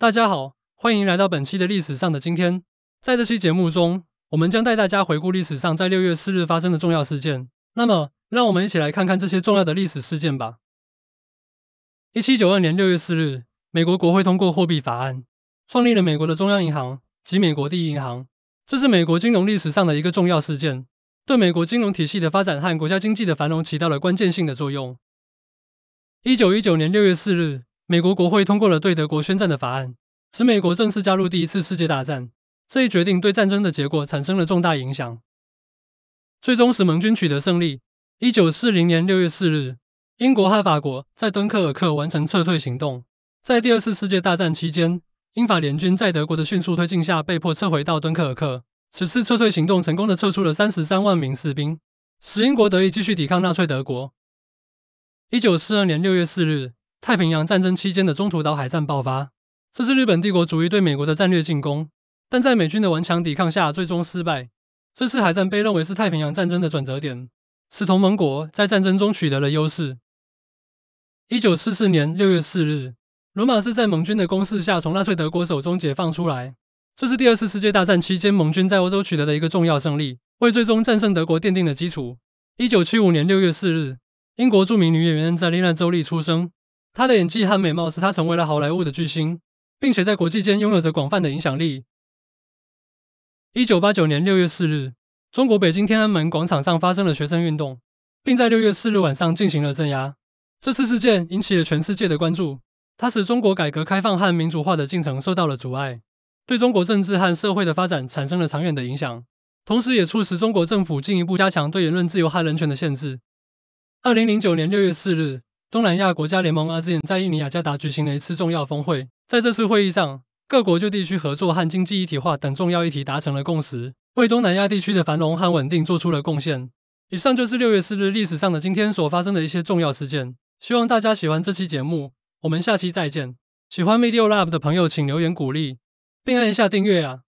大家好，欢迎来到本期的历史上的今天。在这期节目中，我们将带大家回顾历史上在六月四日发生的重要事件。那么，让我们一起来看看这些重要的历史事件吧。一七九二年六月四日，美国国会通过货币法案，创立了美国的中央银行及美国第一银行，这是美国金融历史上的一个重要事件，对美国金融体系的发展和国家经济的繁荣起到了关键性的作用。一九一九年六月四日。美国国会通过了对德国宣战的法案，使美国正式加入第一次世界大战。这一决定对战争的结果产生了重大影响，最终使盟军取得胜利。一九四零年六月四日，英国和法国在敦刻尔克完成撤退行动。在第二次世界大战期间，英法联军在德国的迅速推进下被迫撤回到敦刻尔克。此次撤退行动成功的撤出了三十三万名士兵，使英国得以继续抵抗纳粹德国。一九四二年六月四日。太平洋战争期间的中途岛海战爆发，这是日本帝国主义对美国的战略进攻，但在美军的顽强抵抗下最终失败。这次海战被认为是太平洋战争的转折点，使同盟国在战争中取得了优势。一九四四年六月四日，罗马是在盟军的攻势下从纳粹德国手中解放出来，这是第二次世界大战期间盟军在欧洲取得的一个重要胜利，为最终战胜德国奠定了基础。一九七五年六月四日，英国著名女演员在利娜·州立出生。他的演技和美貌使他成为了好莱坞的巨星，并且在国际间拥有着广泛的影响力。1989年6月4日，中国北京天安门广场上发生了学生运动，并在6月4日晚上进行了镇压。这次事件引起了全世界的关注，它使中国改革开放和民主化的进程受到了阻碍，对中国政治和社会的发展产生了长远的影响，同时也促使中国政府进一步加强对言论自由和人权的限制。2009年6月4日。东南亚国家联盟阿 n 在印尼雅加达举行了一次重要峰会，在这次会议上，各国就地区合作和经济一体化等重要议题达成了共识，为东南亚地区的繁荣和稳定做出了贡献。以上就是六月四日历史上的今天所发生的一些重要事件，希望大家喜欢这期节目，我们下期再见。喜欢 Media Lab 的朋友，请留言鼓励，并按一下订阅啊。